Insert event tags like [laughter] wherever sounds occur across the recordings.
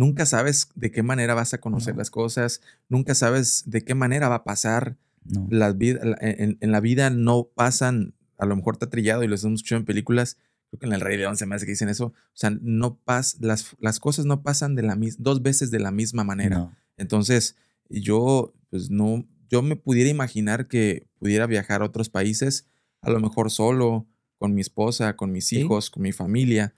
Nunca sabes de qué manera vas a conocer las cosas, nunca sabes de qué manera va a pasar. en, la vida no pasan, a lo mejor te ha trillado y lo hemos escuchado en películas, creo que en El Rey León se me que dicen eso, o sea, no pas las, cosas no pasan de la dos veces de la misma manera. Entonces, yo, pues no, yo me pudiera imaginar que pudiera viajar a otros países, a lo mejor solo, con mi esposa, con mis hijos, con mi familia,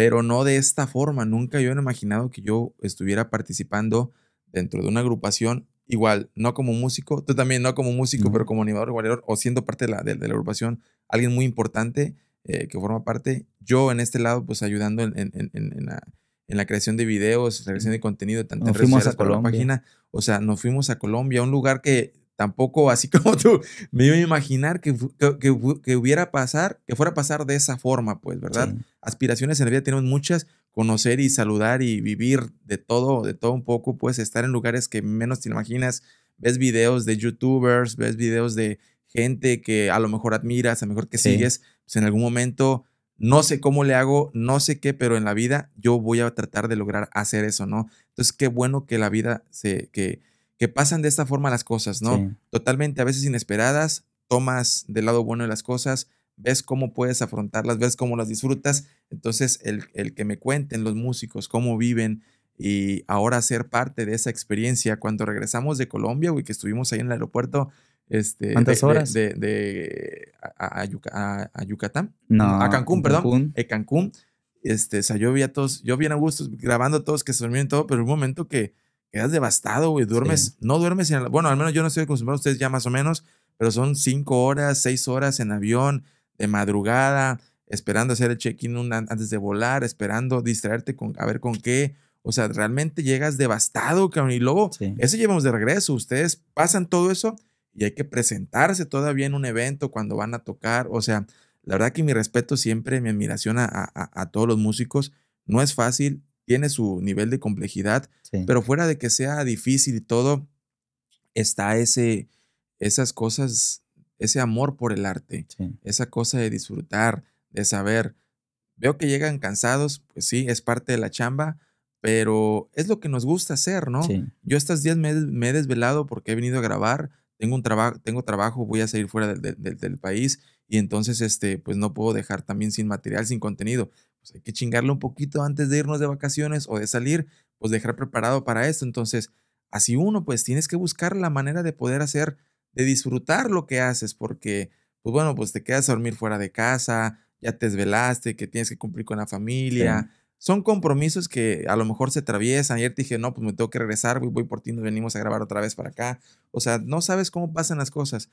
pero no de esta forma. Nunca yo he imaginado que yo estuviera participando dentro de una agrupación, igual, no como músico, tú también no como músico, pero como animador guardador. o siendo parte de la, de, la agrupación, alguien muy importante eh, que forma parte. Yo en este lado, pues ayudando en, en, la, creación de videos, la creación de contenido, tanto nos la página. O sea, nos fuimos a Colombia, un lugar que tampoco así [laughs] como tú me iba a imaginar que, que, hubiera pasar, que fuera a pasar de esa forma, pues, ¿verdad? Aspiraciones en la vida tenemos muchas, conocer y saludar y vivir de todo, de todo un poco, pues estar en lugares que menos te imaginas, ves videos de youtubers, ves videos de gente que a lo mejor admiras, a lo mejor que sigues, pues en algún momento no sé cómo le hago, no sé qué, pero en la vida yo voy a tratar de lograr hacer eso, ¿no? Entonces, qué bueno que la vida se que que pasan de esta forma las cosas, ¿no? Totalmente, a veces inesperadas, tomas del lado bueno de las cosas, ves cómo puedes afrontarlas, ves cómo las disfrutas. Entonces, el, que me cuenten los músicos cómo viven y ahora ser parte de esa experiencia. Cuando regresamos de Colombia, güey, que estuvimos ahí en el aeropuerto, este, ¿Cuántas horas? De, a, Yucatán. No. A Cancún, perdón. Cancún. Cancún. Este, o sea, yo vi a todos, yo vi a Augusto grabando todos que se y todo, pero un momento que quedas devastado, güey. Duermes, no duermes en. Bueno, al menos yo no estoy acostumbrado, ustedes ya más o menos, pero son cinco horas, seis horas en avión, de madrugada, esperando hacer el check-in antes de volar, esperando distraerte con a ver con qué. O sea, realmente llegas devastado, cabrón. Y luego, eso llevamos de regreso. Ustedes pasan todo eso y hay que presentarse todavía en un evento cuando van a tocar. O sea, la verdad que mi respeto siempre, mi admiración a todos los músicos. No es fácil, tiene su nivel de complejidad, pero fuera de que sea difícil y todo, está ese, esas cosas, ese amor por el arte, esa cosa de disfrutar, de saber. Veo que llegan cansados, pues sí, es parte de la chamba, pero es lo que nos gusta hacer, ¿no? Yo estos días me, he desvelado porque he venido a grabar, tengo un trabajo, tengo trabajo, voy a salir fuera del, del, país y entonces, este, pues no puedo dejar también sin material, sin contenido. Pues, hay que chingarle un poquito antes de irnos de vacaciones o de salir, pues dejar preparado para esto. Entonces, así uno, pues tienes que buscar la manera de poder hacer, de disfrutar lo que haces, porque, pues bueno, pues te quedas a dormir fuera de casa, ya te desvelaste, que tienes que cumplir con la familia. Son compromisos que a lo mejor se atraviesan. Ayer te dije, no, pues me tengo que regresar, voy, voy por ti, nos venimos a grabar otra vez para acá. O sea, no sabes cómo pasan las cosas.